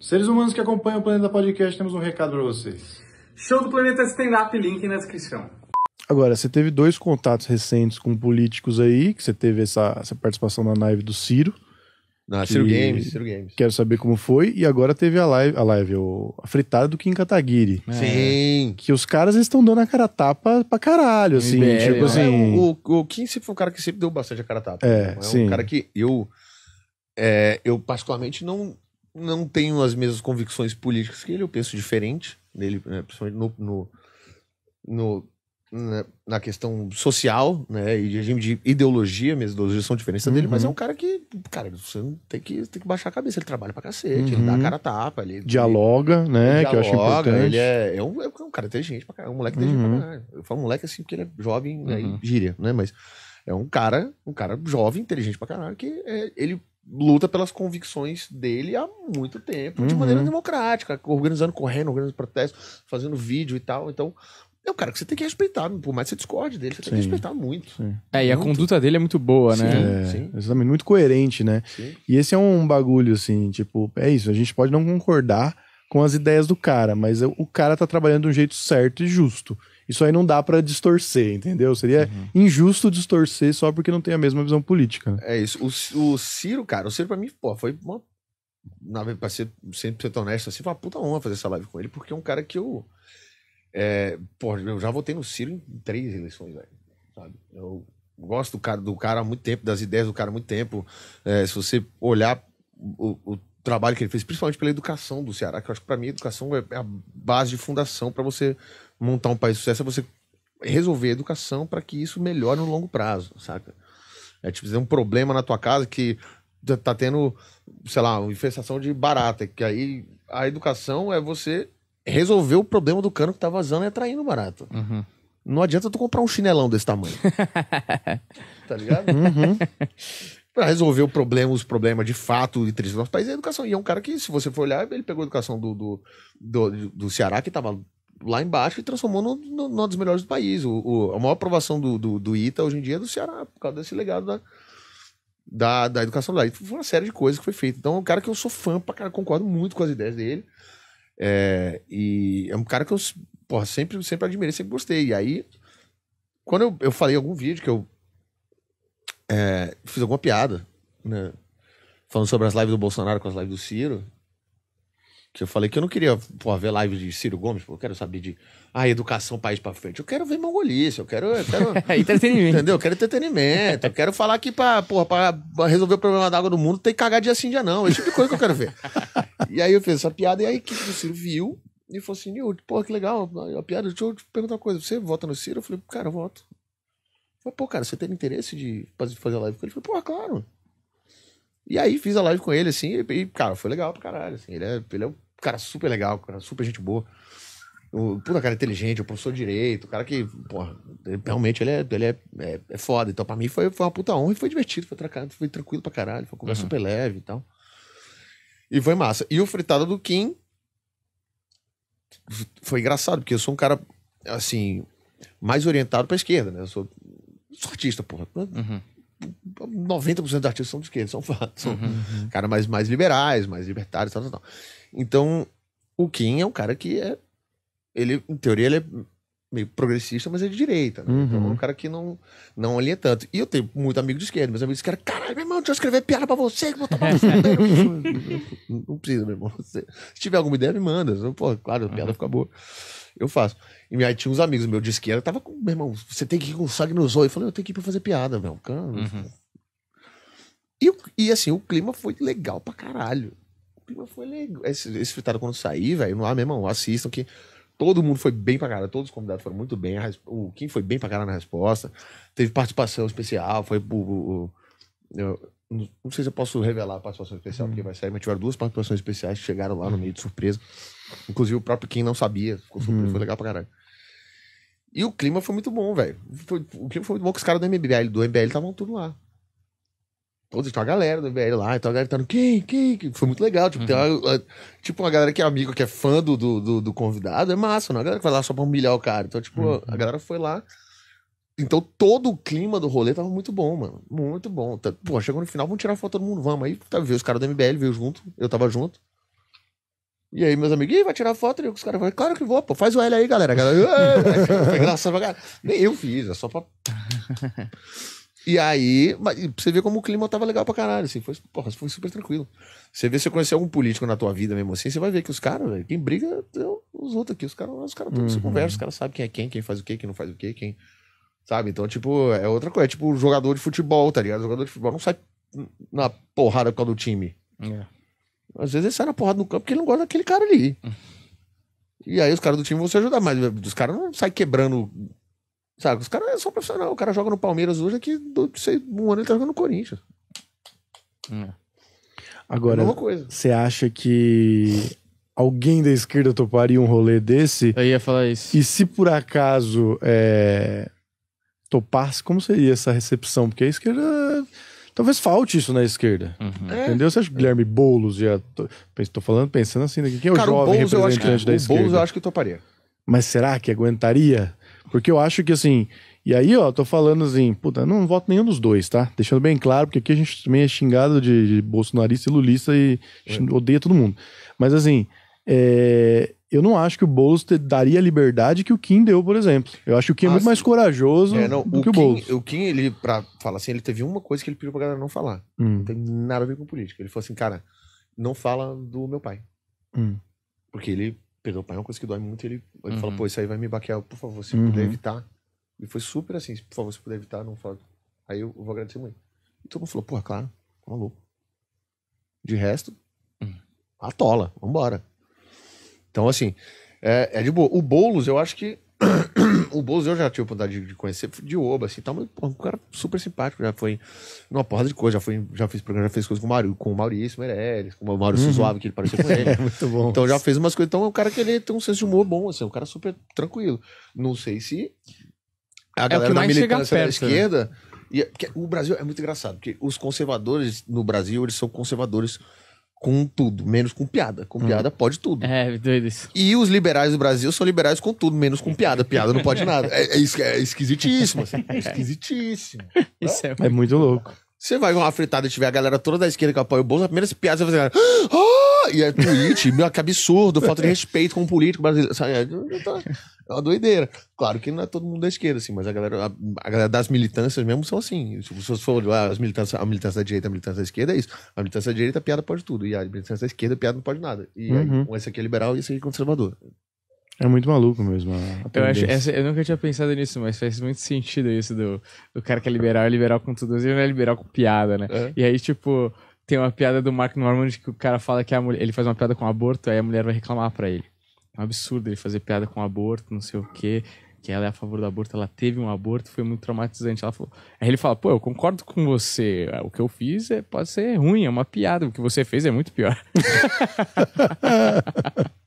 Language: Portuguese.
Seres humanos que acompanham o Planeta Podcast, temos um recado para vocês. Show do Planeta Stand Up, link na descrição. Agora, você teve dois contatos recentes com políticos aí, que você teve essa, essa participação na live do Ciro. Na Ciro Games, Ciro Games. Quero saber como foi. E agora teve a live, a, live, a fritada do Kim Kataguiri. É. Sim. Que os caras estão dando a cara tapa pra caralho, assim. tipo assim. É, o, o, Kim sempre foi um cara que sempre deu bastante a cara tapa. É, né? é sim. um cara que eu. É, eu particularmente não não tenho as mesmas convicções políticas que ele, eu penso diferente nele, né, principalmente no, no, no né, na, questão social, né, e regime de ideologia, minhas ideologias são diferentes uhum. dele, mas é um uhum. cara que, cara, você tem que, tem que baixar a cabeça, ele trabalha pra cacete, uhum. ele dá a uhum. cara a tapa, ele... Dialoga, ele, né, ele dialoga, que eu acho importante. Ele é, é, um, é um cara inteligente pra caralho, um moleque inteligente uhum. pra caralho. Eu falo moleque assim porque ele é jovem, né, uhum. gíria, né, mas é um cara, um cara jovem, inteligente pra caralho, que é, ele luta pelas convicções dele há muito tempo, uhum. de maneira democrática, organizando correndo, organizando protestos, fazendo vídeo e tal. Então, é um cara que você tem que respeitar, por mais que você discorde dele, você sim. tem que respeitar muito. Sim. É, e a conduta dele é muito boa, né? sim, né? É, sim. É exatamente, muito coerente, né? E esse é um bagulho, assim, tipo, é isso, a gente pode não concordar com as ideias do cara, mas o cara tá trabalhando de um jeito certo e justo. Isso aí não dá para distorcer, entendeu? Seria uhum. injusto distorcer só porque não tem a mesma visão política. Né? É isso. O, o Ciro, cara, o Ciro pra mim, pô, foi uma. Na, pra ser 100% honesto, assim, foi uma puta honra fazer essa live com ele, porque é um cara que eu. É, pô, eu já votei no Ciro em três eleições, velho. Sabe? Eu gosto do cara, do cara há muito tempo, das ideias do cara há muito tempo. É, se você olhar o, o, trabalho que ele fez, principalmente pela educação do Ceará, que eu acho que para mim a educação é, é a base de fundação para você montar um país de sucesso é você resolver a educação para que isso melhore no longo prazo, saca? É tipo, tem um problema na tua casa que tá, tá tendo, sei lá, uma infestação de barata, que aí a educação é você resolver o problema do cano que tá vazando e atraindo barata. Uhum. Não adianta tu comprar um chinelão desse tamanho. tá ligado? Uhum. Pra resolver o problema, os problemas de fato e triste nossos nosso país é a educação. E é um cara que, se você for olhar, ele pegou a educação do, do, do, do Ceará, que tava lá embaixo e transformou no, no, numa das melhores do país. O, o, a maior aprovação do, do, do, ITA hoje em dia é do Ceará, por causa desse legado da, da, da educação lá. Foi uma série de coisas que foi feita. Então é um cara que eu sou fã, pra cara, concordo muito com as ideias dele. É, e é um cara que eu porra, sempre, sempre admirei, sempre gostei. E aí, quando eu, eu falei em algum vídeo que eu é, fiz alguma piada, né? Falando sobre as lives do Bolsonaro com as lives do Ciro, que eu falei que eu não queria pô, ver live de Ciro Gomes, pô, eu quero saber de ah, educação, país pra frente. Eu quero ver mongolice, eu quero. Eu quero é entretenimento. Entendeu? Eu quero entretenimento. Eu quero falar que pra, porra, pra resolver o problema da água do mundo tem que cagar dia sim, dia não. Esse tipo de coisa que eu quero ver. e aí eu fiz essa piada e a equipe do Ciro viu e falou assim: Nil, pô, que legal, a piada. Deixa eu te perguntar uma coisa. Você vota no Ciro? Eu falei, cara, eu voto. Eu falei, pô, cara, você tem interesse de fazer live com ele? Eu pô, claro. E aí fiz a live com ele, assim, e, cara, foi legal pra caralho, assim. Ele é, ele é um cara super legal, cara, super gente boa. O, puta cara inteligente, o professor de direito, o cara que, porra, ele, realmente ele, é, ele é, é, é, foda. Então, pra mim foi, foi uma puta honra e foi divertido, foi, foi tranquilo pra caralho, foi uma conversa uhum. super leve e tal. E foi massa. E o fritada do Kim foi engraçado, porque eu sou um cara, assim, mais orientado pra esquerda, né? Eu sou, sou artista, porra. Uhum. 90% dos artistas são de esquerda, são, são uhum, uhum. cara mais, mais liberais, mais libertários, tal, tal, tal. Então, o Kim é um cara que é. Ele, em teoria, ele é meio progressista, mas é de direita, né? Então, uhum. Então é um cara que não, não alinha tanto. E eu tenho muito amigo de esquerda, mas amigo de esquerda, caralho, meu irmão, deixa eu escrever piada pra você, não precisa, meu irmão. Se tiver alguma ideia, me manda. Pô, claro, a piada uhum. fica boa. Eu faço. E aí tinha uns amigos meu de esquerda, tava com, meu irmão, você tem que ir com sangue nos olhos. Eu falei, eu tenho que ir pra fazer piada, meu. uhum. E, e assim, o clima foi legal pra caralho. O clima foi legal. Esse, esse fritado quando sair, velho, Não, há, meu irmão, assistam que Todo mundo foi bem pra cara, todos os convidados foram muito bem. O Kim foi bem pra cara na resposta. Teve participação especial, foi o. não sei se eu posso revelar a participação especial, hum. porque vai sair, mas tiveram duas participações especiais que chegaram lá no meio de surpresa. Inclusive o próprio Kim não sabia, ficou surpreso, hum. foi legal pra caralho. E o clima foi muito bom, velho. O clima foi muito bom que os caras do MBL, do MBL estavam tudo lá. Pô, tem uma galera do MBL lá, então a galera tá no quem, quem, quem? Foi muito legal. Tipo, uhum. tem uma, uhum. tipo, uma galera que é amigo, que é fã do, do, do convidado, é massa, não é a galera que vai lá só pra humilhar o cara. Então, tipo, uhum. a galera foi lá. Então, todo o clima do rolê tava muito bom, mano. Muito bom. Tá, pô, chegou no final, vamos tirar foto todo mundo, vamos. Aí tá, veio os caras do MBL, veio junto, eu tava junto. E aí, meus amigos, vai tirar foto? E os caras falaram, claro que vou, pô, faz o L aí, galera. A galera, foi engraçado pra Nem eu fiz, é só pra. E aí, você vê como o clima tava legal pra caralho, assim, foi, porra, foi super tranquilo. Você vê se eu conhecer algum político na tua vida mesmo assim, você vai ver que os caras, quem briga, eu, é os outros aqui, os caras, os caras uhum. se conversam, os caras sabem quem é quem, quem faz o quê, quem não faz o quê, quem. Sabe? Então, tipo, é outra coisa. É tipo jogador de futebol, tá ligado? O jogador de futebol não sai na porrada por causa do time. É. Às vezes ele sai na porrada no campo porque ele não gosta daquele cara ali. Hum. E aí os caras do time vão se ajudar, mas os caras não saem quebrando Sabe, os caras é são profissionais. O cara joga no Palmeiras hoje, aqui sei, um ano ele tá jogando no Corinthians. Hum. Agora, você acha que alguém da esquerda toparia um rolê desse? Eu ia falar isso. E se por acaso é, topasse, como seria essa recepção? Porque a esquerda. Talvez falte isso na esquerda. Uhum. É. Entendeu? Você acha que Guilherme Boulos já. Tô, tô falando, pensando assim, quem é o Cara, jovem o Boulos, representante que, da o esquerda? Boulos eu acho que toparia. Mas será que aguentaria? Porque eu acho que assim. E aí, ó, tô falando assim, puta, não voto nenhum dos dois, tá? Deixando bem claro, porque aqui a gente também é xingado de, de bolsonarista e lulista e é. odeia todo mundo. Mas assim, é, eu não acho que o Boulos te, daria a liberdade que o Kim deu, por exemplo. Eu acho que o Kim é ah, é muito mais corajoso é, não, do o que o Kim, Boulos. O Kim, ele, pra falar assim, ele teve uma coisa que ele pediu pra galera não falar. Hum. Não tem nada a ver com política. Ele falou assim, cara, não fala do meu pai. Hum. Porque ele o pai é uma coisa que dói muito. Ele, ele uhum. fala, pô, isso aí vai me baquear, por favor, se uhum. puder evitar. E foi super assim, por favor, se puder evitar, não fala. Aí eu, eu vou agradecer muito. E todo mundo falou, porra, claro, tá maluco. De resto, uhum. tola vambora. Então, assim, é, é de boa. O Boulos, eu acho que o Bozo eu já tive a oportunidade de conhecer de Oba, assim, tal, mas pô, um cara super simpático, já foi numa porrada de coisa, já, foi, já fez programa, já fez coisa com o, Mario, com o Maurício Meirelles, com o Maurício uhum. que ele parecia com ele. é, muito bom. Então já fez umas coisas. Então é um cara que ele tem um senso de humor bom, assim, é um cara super tranquilo. Não sei se a galera é o que mais da militância perto, da né? esquerda. Né? E, é, o Brasil é muito engraçado, porque os conservadores no Brasil, eles são conservadores com tudo, menos com piada. Com piada hum. pode tudo. É, doido isso. E os liberais do Brasil são liberais com tudo, menos com piada. Piada não pode nada. É, é, é esquisitíssimo, assim. É esquisitíssimo. Isso é, é muito louco. Você vai uma fritada e tiver a galera toda da esquerda que apoia o bolso a primeira piada você vai fazer... Ah! e é tweet, meu, que absurdo, falta de é. respeito com o político brasileiro. É, é uma doideira. Claro que não é todo mundo da esquerda, assim, mas a galera, a, a galera das militâncias mesmo são assim. Se você for as militâncias, a militância da direita, a militância da esquerda, é isso. A militância da direita, piada pode tudo. E a militância da esquerda, piada não pode nada. E uhum. aí, esse aqui é liberal e esse aqui é conservador. É muito maluco mesmo. eu, acho, essa, eu nunca tinha pensado nisso, mas faz muito sentido isso do, do cara que é liberal, é liberal com tudo, ele não é liberal com piada, né? É. E aí, tipo, tem uma piada do Mark Norman que o cara fala que a mulher, ele faz uma piada com aborto, aí a mulher vai reclamar para ele. É um absurdo ele fazer piada com aborto, não sei o quê, que ela é a favor do aborto, ela teve um aborto, foi muito traumatizante. Ela falou... Aí ele fala, pô, eu concordo com você, o que eu fiz é, pode ser ruim, é uma piada, o que você fez é muito pior.